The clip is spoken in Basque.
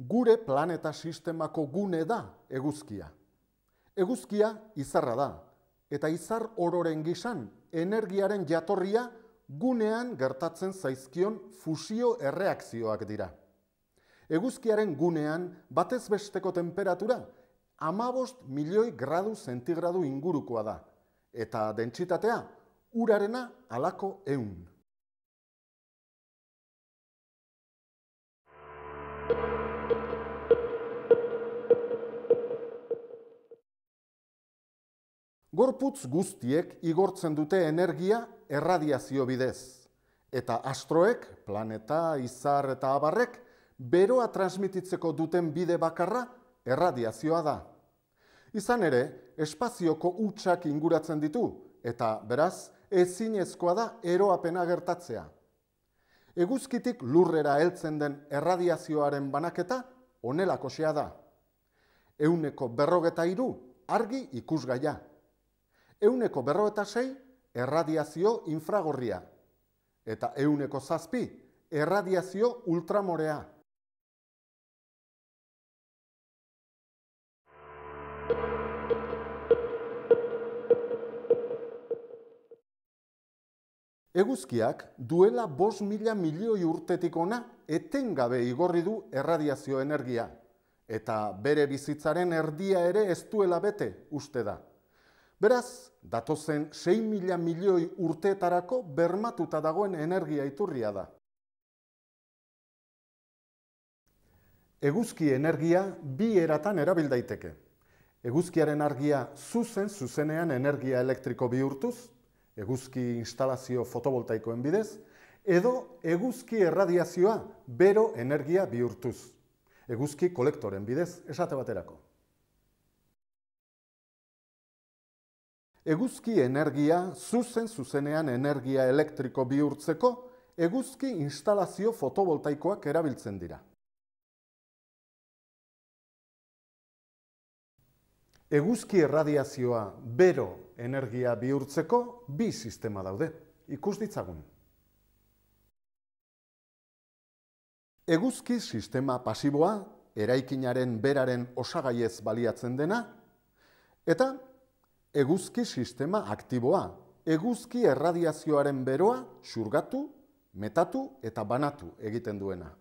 Gure planeta sistemako gune da eguzkia. Eguzkia izarra da, eta izar ororen gizan energiaren jatorria gunean gertatzen zaizkion fusio erreakzioak dira. Eguzkiaren gunean batez besteko temperatura amabost milioi gradu sentigradu ingurukoa da, eta dentsitatea urarena alako eun. Gorputz guztiek igortzen dute energia erradiazio bidez. Eta astroek, planeta, izar eta abarrek, beroa transmititzeko duten bide bakarra erradiazioa da. Izan ere, espazioko utxak inguratzen ditu, eta beraz, ezinezkoa da eroapena gertatzea. Eguzkitik lurrera heltzen den erradiazioaren banaketa onelako xea da. Euneko berrogeta iru argi ikusgaia. Euneko berrogeta sei erradiazio infragorria. Eta euneko zazpi erradiazio ultramorea. Eguzkiak duela bost mila milioi urtetik ona etengabe igorri du erradiazio energia, eta bere bizitzaren erdia ere ez duela bete uste da. Beraz, datozen 6 mila milioi urteetarako bermatuta dagoen energia iturria da. Eguzki energia bi eratan erabil daiteke. Eguzkiaren argia zuzen zuzenean energia elektriko bihurtuz, eguzki instalazio fotovoltaikoen bidez, edo eguzki erradiazioa bero energia bihurtuz. Eguzki kolektoren bidez, esate baterako. Eguzki energia zuzen zuzenean energia elektriko bihurtzeko, eguzki instalazio fotovoltaikoak erabiltzen dira. Eguzki erradiazioa bero energia bihurtzeko bi sistema daude. Ikus ditzagun. Eguzki sistema pasiboa, eraikinaren beraren osagaiez baliatzen dena, eta eguzki sistema aktiboa, eguzki erradiazioaren beroa, xurgatu, metatu eta banatu egiten duena.